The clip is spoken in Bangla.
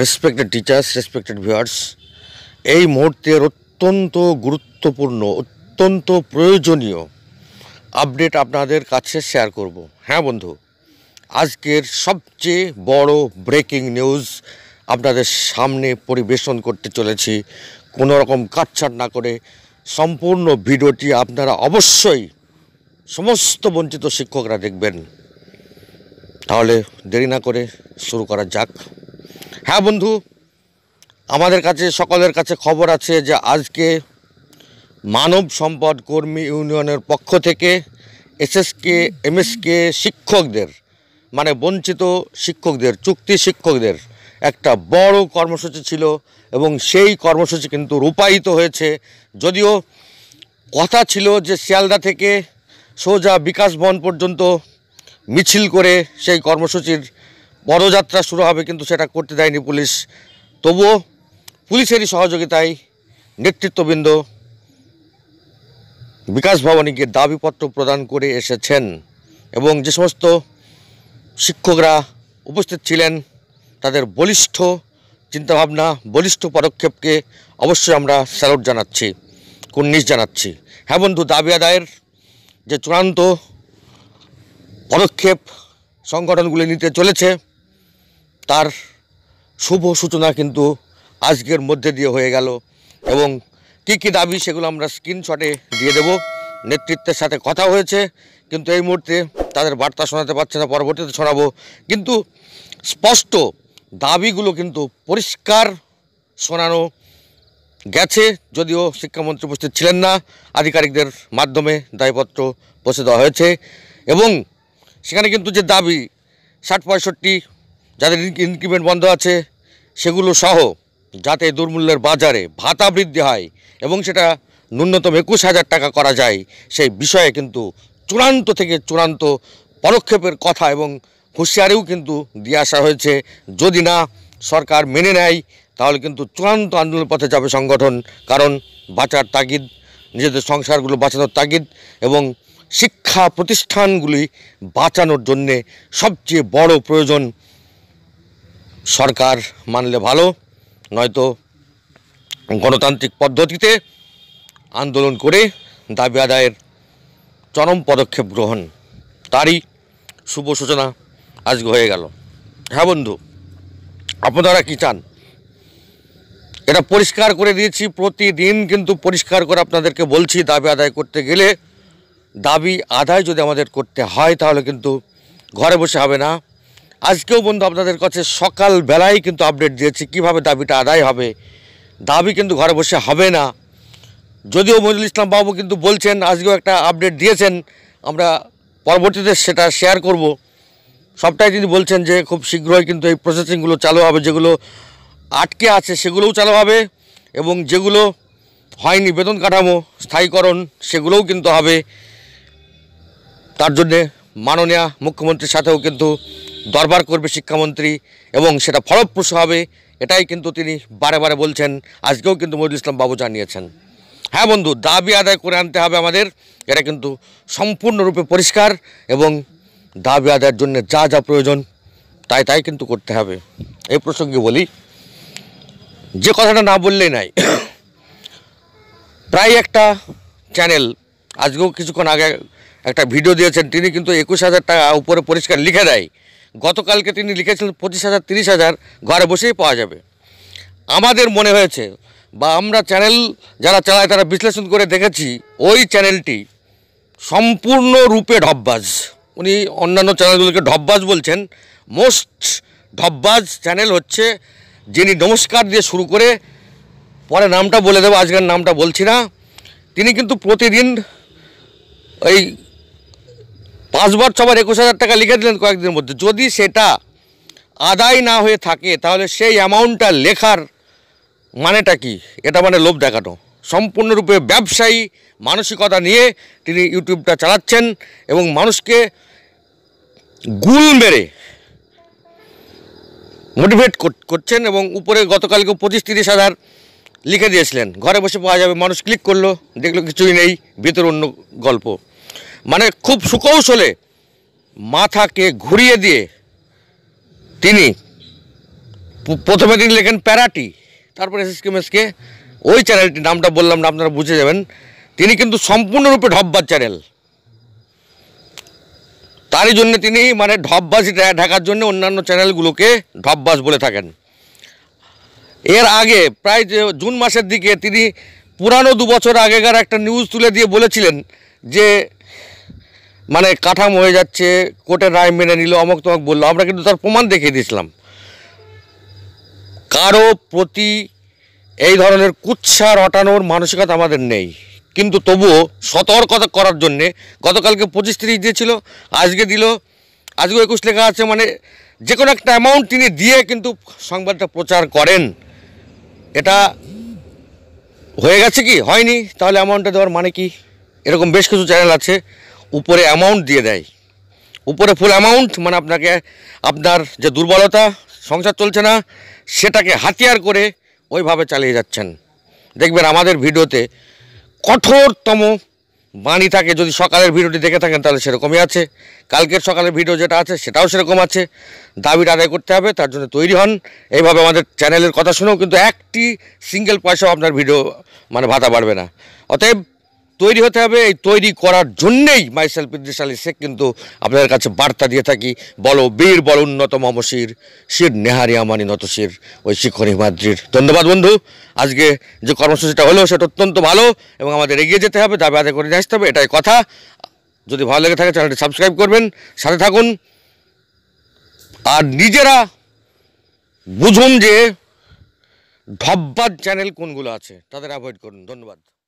রেসপেক্টেড টিচার্স রেসপেক্টেড ভিউয়ার্স এই মুহূর্তের অত্যন্ত গুরুত্বপূর্ণ অত্যন্ত প্রয়োজনীয় আপডেট আপনাদের কাছে শেয়ার করব হ্যাঁ বন্ধু আজকের সবচেয়ে বড় ব্রেকিং নিউজ আপনাদের সামনে পরিবেশন করতে চলেছি কোনো রকম কাটছাট না করে সম্পূর্ণ ভিডিওটি আপনারা অবশ্যই সমস্ত বঞ্চিত শিক্ষকরা দেখবেন তাহলে দেরি না করে শুরু করা যাক হ্যাঁ বন্ধু আমাদের কাছে সকলের কাছে খবর আছে যে আজকে মানব সম্পদ কর্মী ইউনিয়নের পক্ষ থেকে এসএসকে এমএসকে শিক্ষকদের মানে বঞ্চিত শিক্ষকদের চুক্তি শিক্ষকদের একটা বড় কর্মসূচি ছিল এবং সেই কর্মসূচি কিন্তু রূপায়িত হয়েছে যদিও কথা ছিল যে শিয়ালদা থেকে সোজা বিকাশ বন পর্যন্ত মিছিল করে সেই কর্মসূচির বড় যাত্রা শুরু হবে কিন্তু সেটা করতে দেয়নি পুলিশ তবুও পুলিশেরই সহযোগিতায় নেতৃত্ববৃন্দ বিকাশ ভবনীকে দাবিপত্র প্রদান করে এসেছেন এবং যে সমস্ত শিক্ষকরা উপস্থিত ছিলেন তাদের বলিষ্ঠ চিন্তাভাবনা বলিষ্ঠ পদক্ষেপকে অবশ্যই আমরা স্যালুট জানাচ্ছি কুর্নিশ জানাচ্ছি হ্যাঁ বন্ধু দাবি আদায়ের যে চূড়ান্ত পদক্ষেপ সংগঠনগুলি নিতে চলেছে তার শুভ সূচনা কিন্তু আজকের মধ্যে দিয়ে হয়ে গেল এবং কি কি দাবি সেগুলো আমরা স্ক্রিনশটে দিয়ে দেব নেতৃত্বের সাথে কথা হয়েছে কিন্তু এই মুহূর্তে তাদের বার্তা শোনাতে পারছে না পরবর্তীতে শোনাবো কিন্তু স্পষ্ট দাবিগুলো কিন্তু পরিষ্কার শোনানো গেছে যদিও শিক্ষামন্ত্রী উপস্থিত ছিলেন না আধিকারিকদের মাধ্যমে দায়পত্র পৌঁছে দেওয়া হয়েছে এবং সেখানে কিন্তু যে দাবি ষাট পঁয়ষট্টি যাদের ইনক্রিমেন্ট বন্ধ আছে সেগুলো সহ যাতে দুর্মূল্যের বাজারে ভাতা বৃদ্ধি হয় এবং সেটা ন্যূনতম একুশ হাজার টাকা করা যায় সেই বিষয়ে কিন্তু চূড়ান্ত থেকে চূড়ান্ত পদক্ষেপের কথা এবং হুঁশিয়ারিও কিন্তু দিয়ে আসা হয়েছে যদি না সরকার মেনে নেয় তাহলে কিন্তু চূড়ান্ত আন্দোলনের পথে যাবে সংগঠন কারণ বাঁচার তাগিদ নিজেদের সংসারগুলো বাঁচানোর তাগিদ এবং শিক্ষা প্রতিষ্ঠানগুলি বাঁচানোর জন্যে সবচেয়ে বড় প্রয়োজন সরকার মানলে ভালো নয়তো গণতান্ত্রিক পদ্ধতিতে আন্দোলন করে দাবি আদায়ের চরম পদক্ষেপ গ্রহণ তারই শুভ সূচনা আজকে হয়ে গেল হ্যাঁ বন্ধু আপনারা কী চান এটা পরিষ্কার করে দিয়েছি প্রতিদিন কিন্তু পরিষ্কার করে আপনাদেরকে বলছি দাবি আদায় করতে গেলে দাবি আদায় যদি আমাদের করতে হয় তাহলে কিন্তু ঘরে বসে হবে না আজকেও বন্ধু আপনাদের কাছে সকাল বেলায় কিন্তু আপডেট দিয়েছি কিভাবে দাবিটা আদায় হবে দাবি কিন্তু ঘরে বসে হবে না যদিও মজুল ইসলাম বাবু কিন্তু বলছেন আজকেও একটা আপডেট দিয়েছেন আমরা পরবর্তীতে সেটা শেয়ার করব সবটাই তিনি বলছেন যে খুব শীঘ্রই কিন্তু এই প্রসেসিংগুলো চালু হবে যেগুলো আটকে আছে সেগুলোও চালু হবে এবং যেগুলো হয়নি বেতন কাঠামো স্থায়ীকরণ সেগুলোও কিন্তু হবে তার জন্যে মাননীয় মুখ্যমন্ত্রীর সাথেও কিন্তু দরবার করবে শিক্ষামন্ত্রী এবং সেটা ফলপ্রসূ হবে এটাই কিন্তু তিনি বারে বারে বলছেন আজকেও কিন্তু মজুল ইসলাম বাবু জানিয়েছেন হ্যাঁ বন্ধু দাবি আদায় করে আনতে হবে আমাদের এটা কিন্তু সম্পূর্ণরূপে পরিষ্কার এবং দাবি আদায়ের জন্য যা যা প্রয়োজন তাই তাই কিন্তু করতে হবে এই প্রসঙ্গে বলি যে কথাটা না বললেই নাই প্রায় একটা চ্যানেল আজকেও কিছুক্ষণ আগে একটা ভিডিও দিয়েছেন তিনি কিন্তু একুশ হাজার টাকা উপরে পরিষ্কার লিখে দেয় গতকালকে তিনি লিখেছিলেন পঁচিশ হাজার তিরিশ হাজার ঘরে বসেই পাওয়া যাবে আমাদের মনে হয়েছে বা আমরা চ্যানেল যারা চালায় তারা বিশ্লেষণ করে দেখেছি ওই চ্যানেলটি সম্পূর্ণরূপে ঢপবাজ উনি অন্যান্য চ্যানেলগুলোকে ঢপবাজ বলছেন মোস্ট ঢব্বাজ চ্যানেল হচ্ছে যিনি নমস্কার দিয়ে শুরু করে পরে নামটা বলে দেবো আজকের নামটা বলছি না তিনি কিন্তু প্রতিদিন এই পাঁচবার সবার একুশ হাজার টাকা লিখে দিলেন কয়েকদিনের মধ্যে যদি সেটা আদায় না হয়ে থাকে তাহলে সেই অ্যামাউন্টটা লেখার মানেটা কি এটা মানে লোভ দেখানো সম্পূর্ণরূপে ব্যবসায়ী মানসিকতা নিয়ে তিনি ইউটিউবটা চালাচ্ছেন এবং মানুষকে গুল মেরে মোটিভেট করছেন এবং উপরে গতকালকে পঁচিশ তিরিশ হাজার লিখে দিয়েছিলেন ঘরে বসে পাওয়া যাবে মানুষ ক্লিক করলো দেখলো কিছুই নেই ভিতরে অন্য গল্প মানে খুব সুকৌশলে মাথাকে ঘুরিয়ে দিয়ে তিনি প্রথমে তিনি লেখেন প্যারাটি তারপর এস এসকে ওই চ্যানেলটির নামটা বললাম না আপনারা বুঝে যাবেন তিনি কিন্তু সম্পূর্ণরূপে ঢব্বার চ্যানেল তারই জন্য তিনি মানে ঢপবাজি ঢাকার জন্য অন্যান্য চ্যানেলগুলোকে ঢপবাস বলে থাকেন এর আগে প্রায় জুন মাসের দিকে তিনি পুরানো দু বছর আগেকার একটা নিউজ তুলে দিয়ে বলেছিলেন যে মানে কাঠাম হয়ে যাচ্ছে কোর্টের রায় মেনে নিল অমক তমক বললো আমরা কিন্তু তার প্রমাণ দেখিয়ে দিয়েছিলাম কারো প্রতি এই ধরনের কুচ্ছা রটানোর মানসিকতা আমাদের নেই কিন্তু তবুও সতর্কতা করার জন্যে গতকালকে পঁচিশ তিরিশ দিয়েছিল আজকে দিল আজকে একুশ লেখা আছে মানে যে কোনো একটা অ্যামাউন্ট তিনি দিয়ে কিন্তু সংবাদটা প্রচার করেন এটা হয়ে গেছে কি হয়নি তাহলে অ্যামাউন্টটা দেওয়ার মানে কি এরকম বেশ কিছু চ্যানেল আছে উপরে অ্যামাউন্ট দিয়ে দেয় উপরে ফুল অ্যামাউন্ট মানে আপনাকে আপনার যে দুর্বলতা সংসার চলছে না সেটাকে হাতিয়ার করে ওইভাবে চালিয়ে যাচ্ছেন দেখবেন আমাদের ভিডিওতে কঠোরতম বাণী থাকে যদি সকালের ভিডিওটি দেখে থাকেন তাহলে সেরকমই আছে কালকের সকালের ভিডিও যেটা আছে সেটাও সেরকম আছে দাবি আদায় করতে হবে তার জন্য তৈরি হন এইভাবে আমাদের চ্যানেলের কথা শুনেও কিন্তু একটি সিঙ্গেল পয়সাও আপনার ভিডিও মানে ভাতা বাড়বে না অতএব তৈরি হতে হবে এই তৈরি করার জন্যেই মাইসেল ইদ্রিস আলী শেখ কিন্তু আপনাদের কাছে বার্তা দিয়ে থাকি বলো বীর বল উন্নত মমশির শির নেহারি আমানি শির ওই শিক্ষণ হিমাদ্রির ধন্যবাদ বন্ধু আজকে যে কর্মসূচিটা হলো সেটা অত্যন্ত ভালো এবং আমাদের এগিয়ে যেতে হবে দাবি আদায় করে নিয়ে আসতে হবে এটাই কথা যদি ভালো লেগে থাকে চ্যানেলটি সাবস্ক্রাইব করবেন সাথে থাকুন আর নিজেরা বুঝুন যে ধব্বাদ চ্যানেল কোনগুলো আছে তাদের অ্যাভয়েড করুন ধন্যবাদ